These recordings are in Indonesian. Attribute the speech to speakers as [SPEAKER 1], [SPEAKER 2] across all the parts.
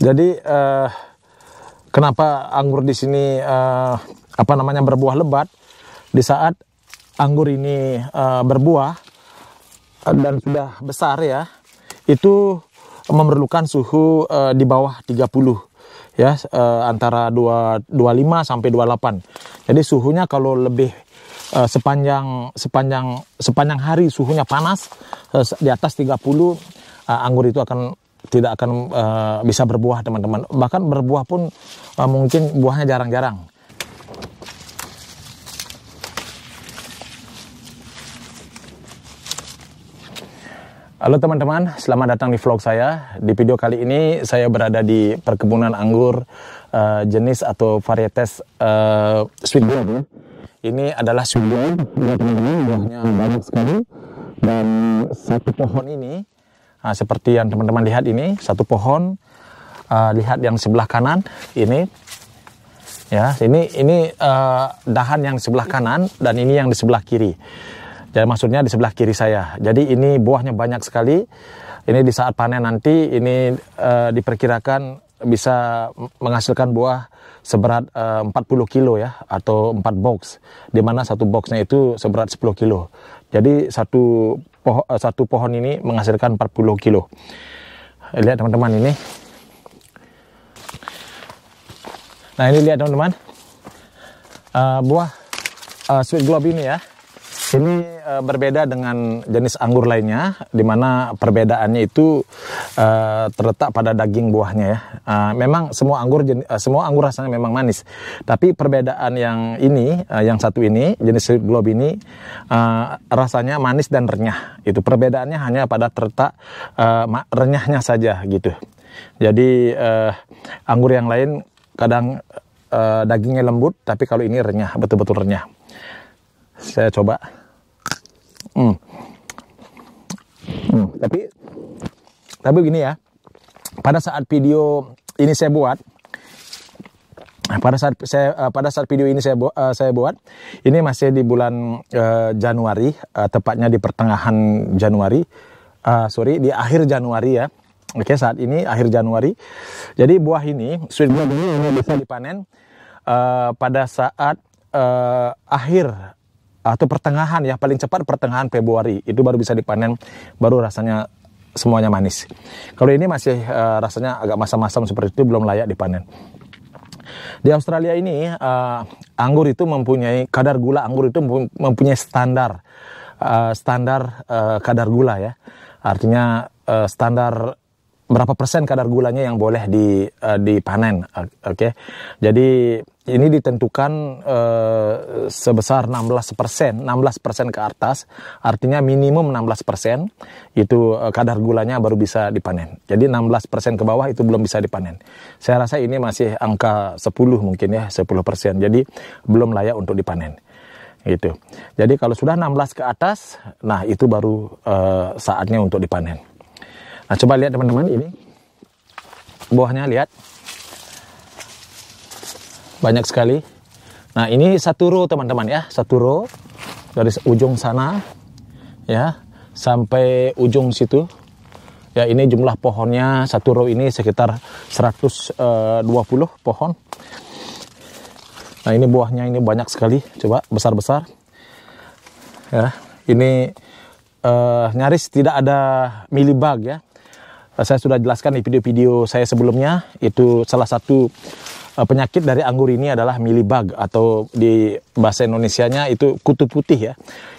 [SPEAKER 1] Jadi uh, kenapa anggur di sini uh, apa namanya berbuah lebat di saat anggur ini uh, berbuah dan sudah besar ya. Itu memerlukan suhu uh, di bawah 30 ya uh, antara 2, 25 sampai 28. Jadi suhunya kalau lebih uh, sepanjang sepanjang sepanjang hari suhunya panas uh, di atas 30 uh, anggur itu akan tidak akan uh, bisa berbuah teman-teman. Bahkan berbuah pun uh, mungkin buahnya jarang-jarang. Halo teman-teman, selamat datang di vlog saya. Di video kali ini saya berada di perkebunan anggur uh, jenis atau varietas uh, sweet Ya. Ini adalah sweet gourd, ya teman-teman, buahnya banyak sekali. Dan satu pohon ini Nah, seperti yang teman-teman lihat ini, satu pohon. Uh, lihat yang sebelah kanan ini, ya ini ini uh, dahan yang sebelah kanan dan ini yang di sebelah kiri. Jadi maksudnya di sebelah kiri saya. Jadi ini buahnya banyak sekali. Ini di saat panen nanti ini uh, diperkirakan bisa menghasilkan buah seberat uh, 40 kilo ya atau 4 box di mana satu boxnya itu seberat 10 kilo jadi satu poho, eh, satu pohon ini menghasilkan 40 kilo lihat teman-teman ini nah ini lihat teman-teman uh, buah uh, sweet globe ini ya ini uh, berbeda dengan jenis anggur lainnya, di mana perbedaannya itu uh, terletak pada daging buahnya ya. Uh, memang semua anggur jenis, uh, semua anggur rasanya memang manis, tapi perbedaan yang ini, uh, yang satu ini jenis glob ini uh, rasanya manis dan renyah. Itu perbedaannya hanya pada terletak uh, renyahnya saja gitu. Jadi uh, anggur yang lain kadang uh, dagingnya lembut, tapi kalau ini renyah, betul-betul renyah. Saya coba. Hmm. Hmm. Tapi tapi gini ya. Pada saat video ini saya buat pada saat saya eh, pada saat video ini saya eh, saya buat ini masih di bulan eh, Januari tepatnya di pertengahan Januari uh, sorry di akhir Januari ya oke okay, saat ini akhir Januari jadi buah ini sweet buah ini bisa dipanen uh, pada saat uh, akhir atau pertengahan ya paling cepat pertengahan Februari itu baru bisa dipanen baru rasanya semuanya manis. Kalau ini masih uh, rasanya agak masam-masam seperti itu belum layak dipanen. Di Australia ini uh, anggur itu mempunyai kadar gula anggur itu mempunyai standar uh, standar uh, kadar gula ya. Artinya uh, standar berapa persen kadar gulanya yang boleh di uh, dipanen. Oke. Okay? Jadi ini ditentukan e, sebesar 16 persen, 16 persen ke atas, artinya minimum 16 persen itu e, kadar gulanya baru bisa dipanen. Jadi 16 persen ke bawah itu belum bisa dipanen. Saya rasa ini masih angka 10 mungkin ya, 10 persen. Jadi belum layak untuk dipanen gitu. Jadi kalau sudah 16 ke atas, nah itu baru e, saatnya untuk dipanen. Nah coba lihat teman-teman ini buahnya lihat banyak sekali nah ini satu row teman-teman ya satu row dari ujung sana ya sampai ujung situ ya ini jumlah pohonnya satu row ini sekitar 120 eh, pohon nah ini buahnya ini banyak sekali coba besar-besar ya ini uh, nyaris tidak ada milibag ya saya sudah jelaskan di video-video saya sebelumnya itu salah satu Eh, penyakit dari anggur ini adalah milibag atau di bahasa Indonesianya itu kutu putih ya.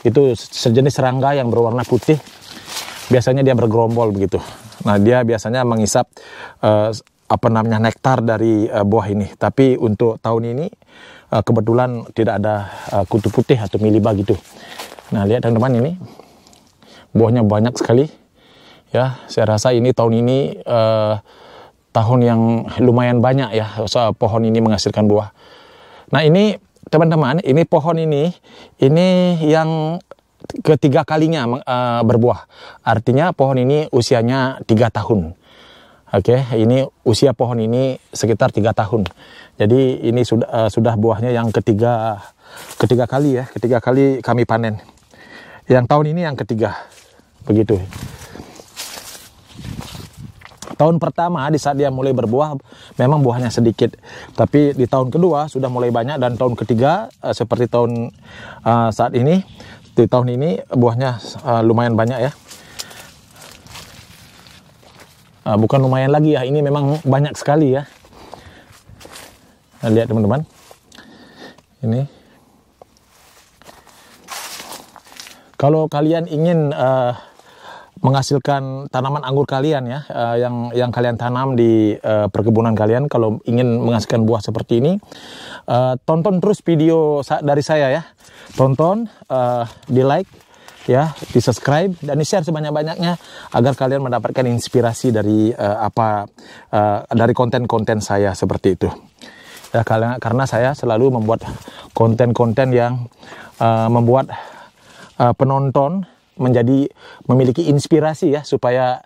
[SPEAKER 1] Itu sejenis serangga yang berwarna putih. Biasanya dia bergerombol begitu. Nah, dia biasanya mengisap uh, apa namanya nektar dari uh, buah ini. Tapi untuk tahun ini uh, kebetulan tidak ada uh, kutu putih atau milibag itu. Nah, lihat teman-teman ini. Buahnya banyak sekali. Ya, saya rasa ini tahun ini uh, tahun yang lumayan banyak ya pohon ini menghasilkan buah. Nah ini teman-teman, ini pohon ini, ini yang ketiga kalinya uh, berbuah. Artinya pohon ini usianya tiga tahun. Oke, okay, ini usia pohon ini sekitar tiga tahun. Jadi ini sudah uh, sudah buahnya yang ketiga ketiga kali ya, ketiga kali kami panen. Yang tahun ini yang ketiga, begitu. Tahun pertama di saat dia mulai berbuah memang buahnya sedikit, tapi di tahun kedua sudah mulai banyak dan tahun ketiga eh, seperti tahun eh, saat ini di tahun ini buahnya eh, lumayan banyak ya. bukan lumayan lagi ya, ini memang banyak sekali ya. lihat teman-teman, ini. Kalau kalian ingin uh, menghasilkan tanaman anggur kalian ya uh, yang yang kalian tanam di uh, perkebunan kalian kalau ingin menghasilkan buah seperti ini uh, tonton terus video sa dari saya ya tonton uh, di like ya di subscribe dan di share sebanyak banyaknya agar kalian mendapatkan inspirasi dari uh, apa uh, dari konten-konten saya seperti itu ya karena karena saya selalu membuat konten-konten yang uh, membuat uh, penonton menjadi memiliki inspirasi ya supaya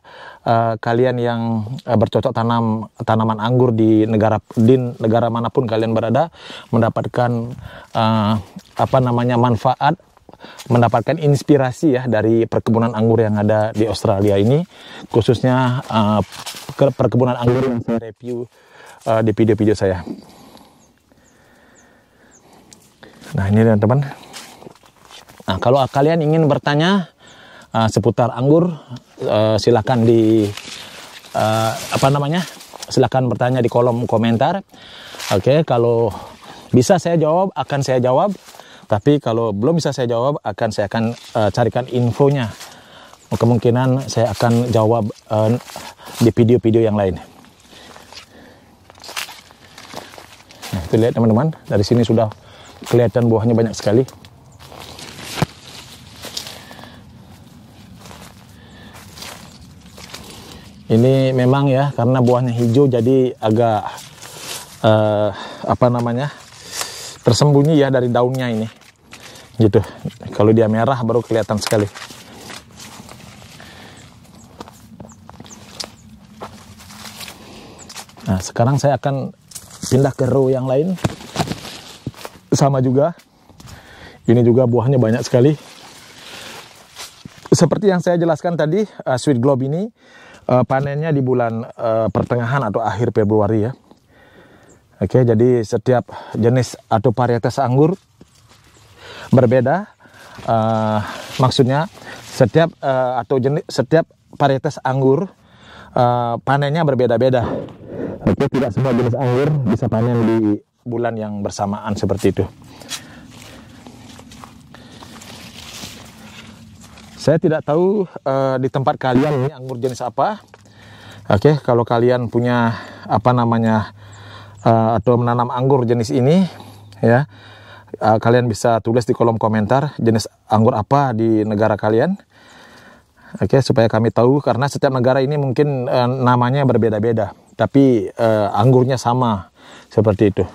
[SPEAKER 1] uh, kalian yang uh, bercocok tanam tanaman anggur di negara di negara manapun kalian berada mendapatkan uh, apa namanya manfaat mendapatkan inspirasi ya dari perkebunan anggur yang ada di Australia ini khususnya uh, perkebunan anggur yang saya review uh, di video-video saya. Nah ini teman-teman. Nah kalau kalian ingin bertanya uh, seputar anggur uh, eh, silahkan di uh, apa namanya silahkan bertanya di kolom komentar oke okay, kalau bisa saya jawab akan saya jawab tapi kalau belum bisa saya jawab akan saya akan uh, carikan infonya kemungkinan saya akan jawab uh, di video-video yang lain nah, itu lihat teman-teman dari sini sudah kelihatan buahnya banyak sekali Ini memang ya karena buahnya hijau jadi agak uh, apa namanya tersembunyi ya dari daunnya ini. Gitu. Kalau dia merah baru kelihatan sekali. Nah, sekarang saya akan pindah ke row yang lain. Sama juga. Ini juga buahnya banyak sekali. Seperti yang saya jelaskan tadi, uh, sweet globe ini uh, panennya di bulan uh, pertengahan atau akhir Februari ya. Oke, jadi setiap jenis atau varietas anggur berbeda. Uh, maksudnya setiap uh, atau jenis setiap varietas anggur uh, panennya berbeda-beda. Oke, tidak semua jenis anggur bisa panen di bulan yang bersamaan seperti itu. Saya tidak tahu uh, di tempat kalian ini anggur jenis apa. Oke, okay, kalau kalian punya apa namanya uh, atau menanam anggur jenis ini, ya uh, kalian bisa tulis di kolom komentar jenis anggur apa di negara kalian. Oke, okay, supaya kami tahu karena setiap negara ini mungkin uh, namanya berbeda-beda, tapi uh, anggurnya sama seperti itu.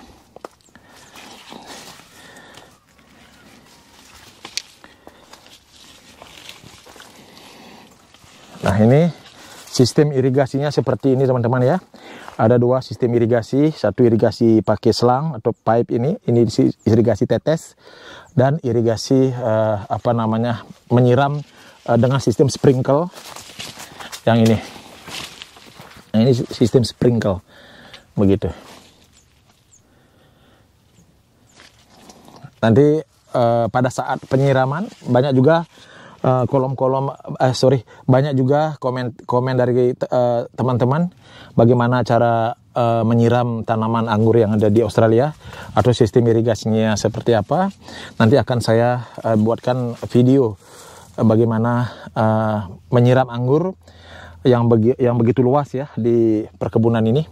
[SPEAKER 1] Nah ini sistem irigasinya seperti ini teman-teman ya. Ada dua sistem irigasi, satu irigasi pakai selang atau pipe ini, ini irigasi tetes dan irigasi eh, apa namanya menyiram eh, dengan sistem sprinkle yang ini. Nah, ini sistem sprinkle begitu. Nanti eh, pada saat penyiraman banyak juga Eh, kolom-kolom uh, uh, sorry banyak juga komen komen dari eh, teman-teman uh, bagaimana cara uh, menyiram tanaman anggur yang ada di Australia atau sistem irigasinya seperti apa nanti akan saya uh, buatkan video uh, bagaimana uh, menyiram anggur yang begi yang begitu luas ya di perkebunan ini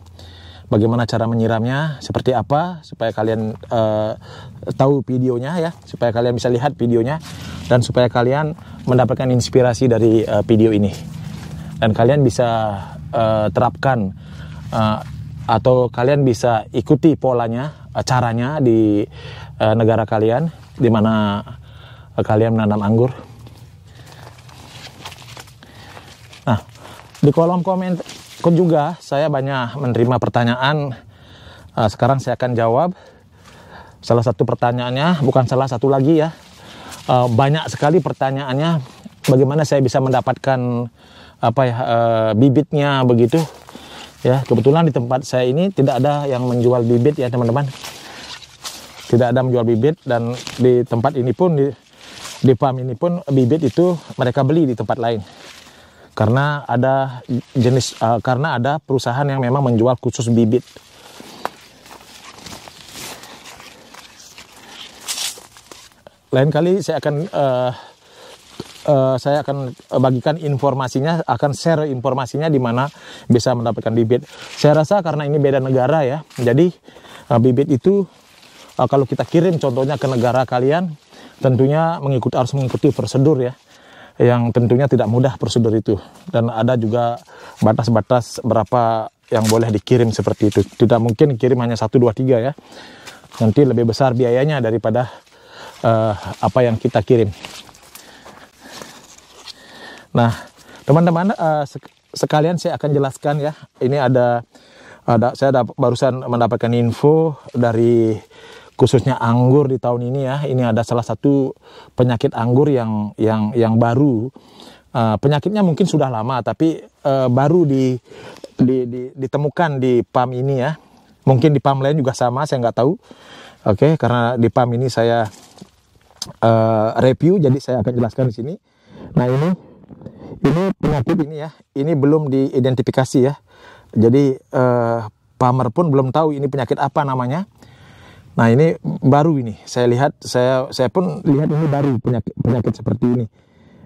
[SPEAKER 1] bagaimana cara menyiramnya, seperti apa supaya kalian uh, tahu videonya ya, supaya kalian bisa lihat videonya dan supaya kalian mendapatkan inspirasi dari uh, video ini. Dan kalian bisa uh, terapkan uh, atau kalian bisa ikuti polanya, uh, caranya di uh, negara kalian di mana uh, kalian menanam anggur. Nah, di kolom komentar ikut juga saya banyak menerima pertanyaan uh, sekarang saya akan jawab salah satu pertanyaannya bukan salah satu lagi ya uh, banyak sekali pertanyaannya bagaimana saya bisa mendapatkan apa ya uh, bibitnya begitu ya kebetulan di tempat saya ini tidak ada yang menjual bibit ya teman-teman tidak ada menjual bibit dan di tempat ini pun di di farm ini pun bibit itu mereka beli di tempat lain karena ada jenis uh, karena ada perusahaan yang memang menjual khusus bibit lain kali saya akan uh, uh, saya akan bagikan informasinya akan share informasinya di mana bisa mendapatkan bibit saya rasa karena ini beda negara ya jadi uh, bibit itu uh, kalau kita kirim contohnya ke negara kalian tentunya mengikuti harus mengikuti prosedur ya yang tentunya tidak mudah prosedur itu dan ada juga batas-batas berapa yang boleh dikirim seperti itu tidak mungkin kirim hanya satu dua tiga ya nanti lebih besar biayanya daripada uh, apa yang kita kirim nah teman-teman uh, sekalian saya akan jelaskan ya ini ada ada saya ada, barusan mendapatkan info dari khususnya anggur di tahun ini ya. Ini ada salah satu penyakit anggur yang yang yang baru. Uh, penyakitnya mungkin sudah lama tapi uh, baru di, di, di ditemukan di PAM ini ya. Mungkin di PAM lain juga sama, saya nggak tahu. Oke, okay, karena di PAM ini saya uh, review jadi saya akan jelaskan di sini. Nah, ini ini penyakit ini ya. Ini belum diidentifikasi ya. Jadi uh, pamer pun belum tahu ini penyakit apa namanya Nah ini baru ini, saya lihat, saya saya pun lihat ini baru penyakit penyakit seperti ini.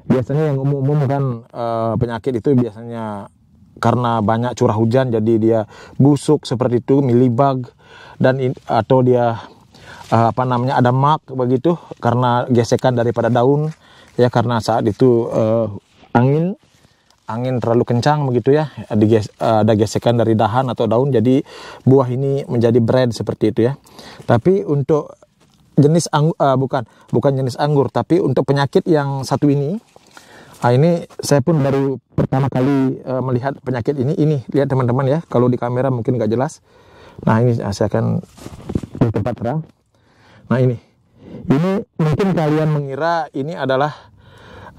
[SPEAKER 1] Biasanya yang umum-umum kan e, penyakit itu biasanya karena banyak curah hujan jadi dia busuk seperti itu, milibag dan atau dia e, apa namanya ada mak begitu karena gesekan daripada daun ya karena saat itu e, angin angin terlalu kencang begitu ya diges ada gesekan dari dahan atau daun jadi buah ini menjadi bread seperti itu ya tapi untuk jenis anggur uh, bukan bukan jenis anggur tapi untuk penyakit yang satu ini nah ini saya pun baru pertama kali uh, melihat penyakit ini ini lihat teman-teman ya kalau di kamera mungkin nggak jelas nah ini ah, saya akan di tempat terang nah ini ini mungkin kalian mengira ini adalah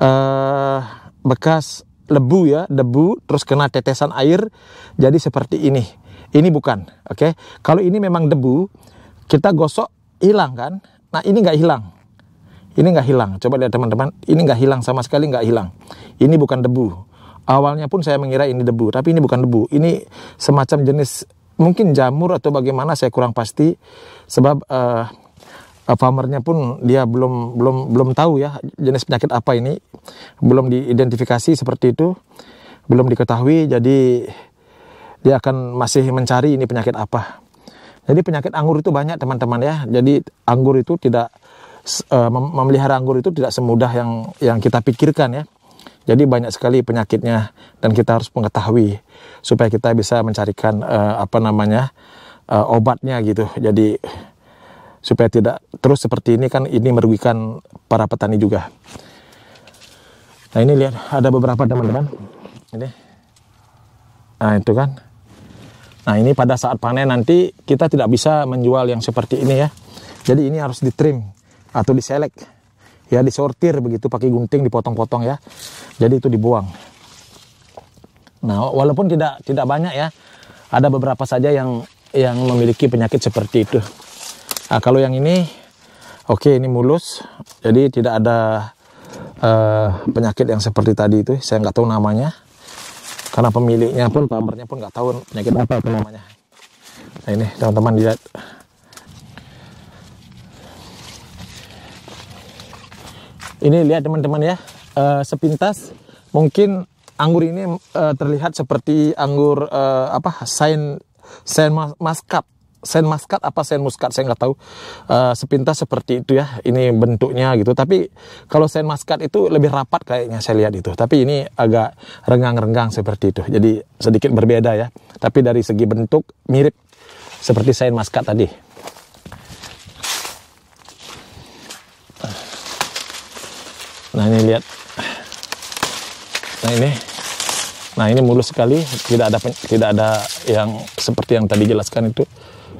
[SPEAKER 1] uh, bekas lebu ya, debu, terus kena tetesan air, jadi seperti ini. Ini bukan, oke? Okay? Kalau ini memang debu, kita gosok hilang kan? Nah ini nggak hilang, ini nggak hilang. Coba lihat teman-teman, ini nggak hilang sama sekali nggak hilang. Ini bukan debu. Awalnya pun saya mengira ini debu, tapi ini bukan debu. Ini semacam jenis mungkin jamur atau bagaimana saya kurang pasti sebab uh, farmernya pun dia belum belum belum tahu ya jenis penyakit apa ini belum diidentifikasi seperti itu belum diketahui jadi dia akan masih mencari ini penyakit apa jadi penyakit anggur itu banyak teman-teman ya jadi anggur itu tidak uh, memelihara anggur itu tidak semudah yang yang kita pikirkan ya jadi banyak sekali penyakitnya dan kita harus mengetahui supaya kita bisa mencarikan uh, apa namanya uh, obatnya gitu jadi supaya tidak terus seperti ini kan ini merugikan para petani juga. Nah ini lihat ada beberapa teman-teman. Ini. Nah itu kan. Nah ini pada saat panen nanti kita tidak bisa menjual yang seperti ini ya. Jadi ini harus di trim atau diselek. Ya disortir begitu pakai gunting dipotong-potong ya. Jadi itu dibuang. Nah walaupun tidak tidak banyak ya. Ada beberapa saja yang yang memiliki penyakit seperti itu. Nah, kalau yang ini oke okay, ini mulus. Jadi tidak ada uh, penyakit yang seperti tadi itu. Saya nggak tahu namanya. Karena pemiliknya pun pamernya pun nggak tahu penyakit apa itu namanya. Nah, ini teman-teman lihat. Ini lihat teman-teman ya. Uh, sepintas mungkin anggur ini uh, terlihat seperti anggur uh, apa? Sain Sain mas, sen maskat apa sen muskat saya nggak tahu uh, sepintas seperti itu ya ini bentuknya gitu tapi kalau sen maskat itu lebih rapat kayaknya saya lihat itu tapi ini agak renggang-renggang seperti itu jadi sedikit berbeda ya tapi dari segi bentuk mirip seperti sen maskat tadi nah ini lihat nah ini Nah ini mulus sekali, tidak ada tidak ada yang seperti yang tadi jelaskan itu.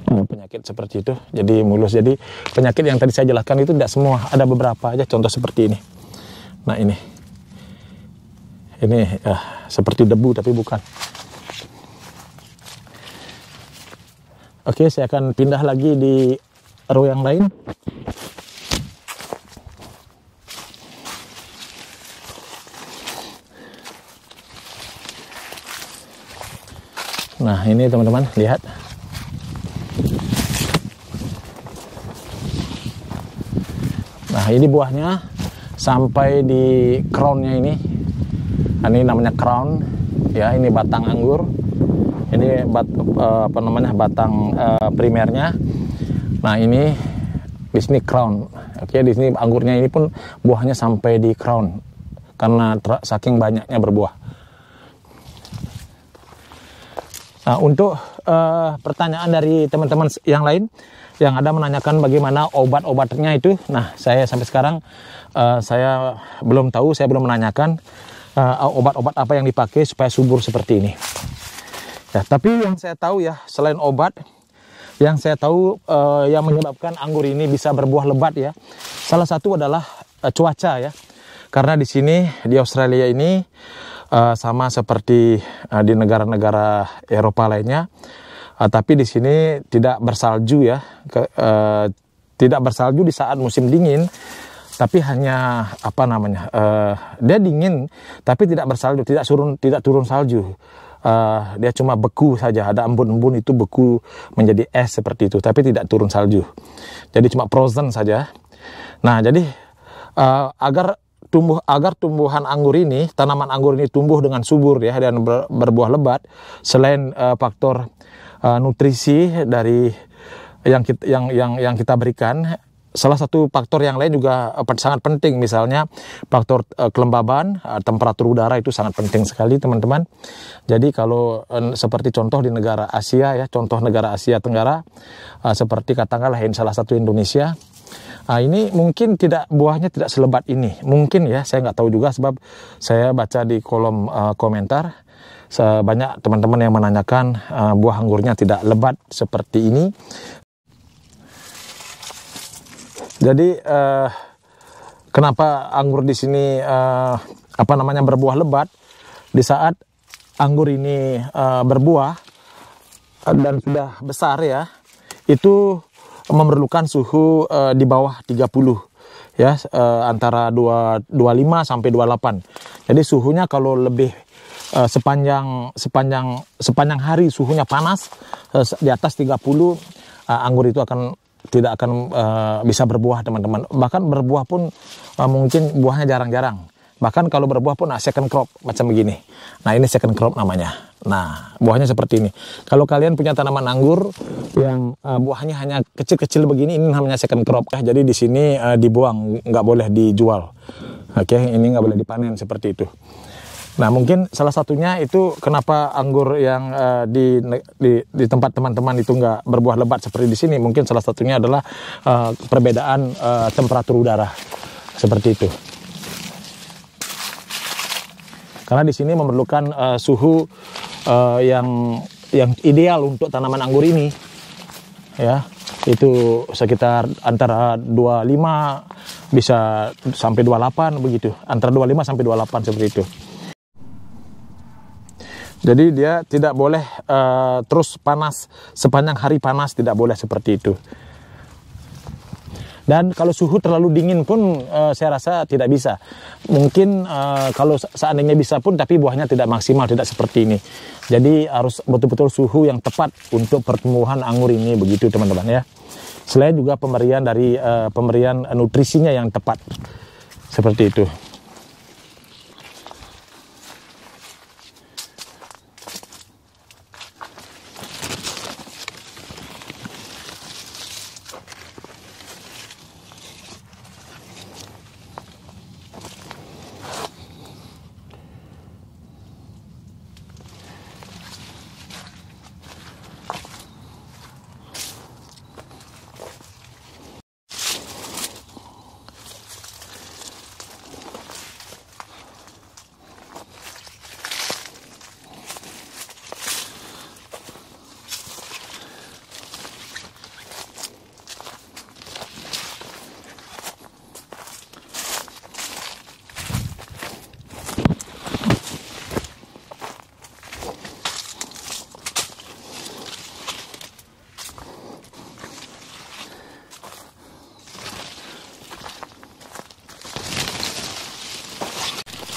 [SPEAKER 1] Oh, penyakit seperti itu jadi mulus jadi penyakit yang tadi saya jelaskan itu tidak semua ada beberapa aja contoh seperti ini nah ini ini eh, seperti debu tapi bukan oke saya akan pindah lagi di row yang lain nah ini teman-teman lihat nah ini buahnya sampai di crownnya ini nah, ini namanya crown ya ini batang anggur ini bat, eh, apa namanya batang uh, primernya nah ini di sini crown oke di sini anggurnya ini pun buahnya sampai di crown karena saking banyaknya berbuah nah untuk uh, pertanyaan dari teman-teman yang lain yang ada menanyakan bagaimana obat-obatnya itu. Nah, saya sampai sekarang uh, saya belum tahu, saya belum menanyakan obat eh, obat-obat apa yang dipakai supaya subur seperti ini. Ya, tapi yang saya tahu ya selain obat yang saya tahu uh, yang menyebabkan anggur ini bisa berbuah lebat ya. Salah satu adalah uh, cuaca ya. Karena di sini di Australia ini uh, sama seperti uh, di negara-negara Eropa lainnya Uh, tapi di sini tidak bersalju ya, Ke, uh, tidak bersalju di saat musim dingin, tapi hanya apa namanya, uh, dia dingin tapi tidak bersalju, tidak turun tidak turun salju. Uh, dia cuma beku saja, ada embun-embun itu beku menjadi es seperti itu, tapi tidak turun salju. Jadi cuma frozen saja. Nah, jadi uh, agar tumbuh agar tumbuhan anggur ini, tanaman anggur ini tumbuh dengan subur ya dan ber, berbuah lebat, selain uh, faktor uh, nutrisi dari yang kita, yang yang yang kita berikan salah satu faktor yang lain juga eh, sangat penting misalnya faktor uh, kelembaban uh, temperatur udara itu sangat penting sekali teman-teman jadi kalau uh, seperti contoh di negara Asia ya contoh negara Asia Tenggara uh, seperti katakanlah salah satu Indonesia Nah, ini mungkin tidak buahnya tidak selebat ini. Mungkin ya, saya nggak tahu juga sebab saya baca di kolom uh, komentar sebanyak teman-teman yang menanyakan uh, buah anggurnya tidak lebat seperti ini. Jadi uh, kenapa anggur di sini uh, apa namanya berbuah lebat di saat anggur ini uh, berbuah dan sudah besar ya itu memerlukan suhu uh, di bawah 30 ya uh, antara 2 25 sampai 28. Jadi suhunya kalau lebih Eh, sepanjang sepanjang sepanjang hari suhunya panas uh, di atas 30 uh, eh, anggur itu akan tidak akan uh, bisa berbuah teman-teman bahkan berbuah pun uh, mungkin buahnya jarang-jarang bahkan kalau berbuah pun nah, second crop macam begini nah ini second crop namanya nah buahnya seperti ini kalau kalian punya tanaman anggur yang uh, buahnya hanya kecil-kecil begini ini namanya second crop kah jadi di sini uh, dibuang nggak boleh dijual oke okay? ini nggak boleh dipanen seperti itu Nah mungkin salah satunya itu kenapa anggur yang uh, di, di di tempat teman-teman itu nggak berbuah lebat seperti di sini mungkin salah satunya adalah uh, perbedaan uh, temperatur udara seperti itu. Karena di sini memerlukan uh, suhu uh, yang yang ideal untuk tanaman anggur ini, ya itu sekitar antara 25 bisa sampai 28 begitu, antara 25 sampai 28 seperti itu. Jadi dia tidak boleh uh, terus panas sepanjang hari panas tidak boleh seperti itu. Dan kalau suhu terlalu dingin pun uh, saya rasa tidak bisa. Mungkin uh, kalau seandainya bisa pun tapi buahnya tidak maksimal tidak seperti ini. Jadi harus betul-betul suhu yang tepat untuk pertumbuhan anggur ini begitu teman-teman ya. Selain juga pemberian dari uh, pemberian nutrisinya yang tepat. Seperti itu.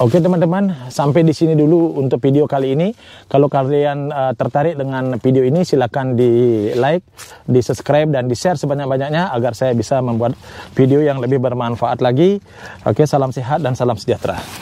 [SPEAKER 1] Oke teman-teman, sampai di sini dulu untuk video kali ini. Kalau kalian uh, tertarik dengan video ini, silahkan di like, di subscribe, dan di share sebanyak-banyaknya agar saya bisa membuat video yang lebih bermanfaat lagi. Oke, salam sehat dan salam sejahtera.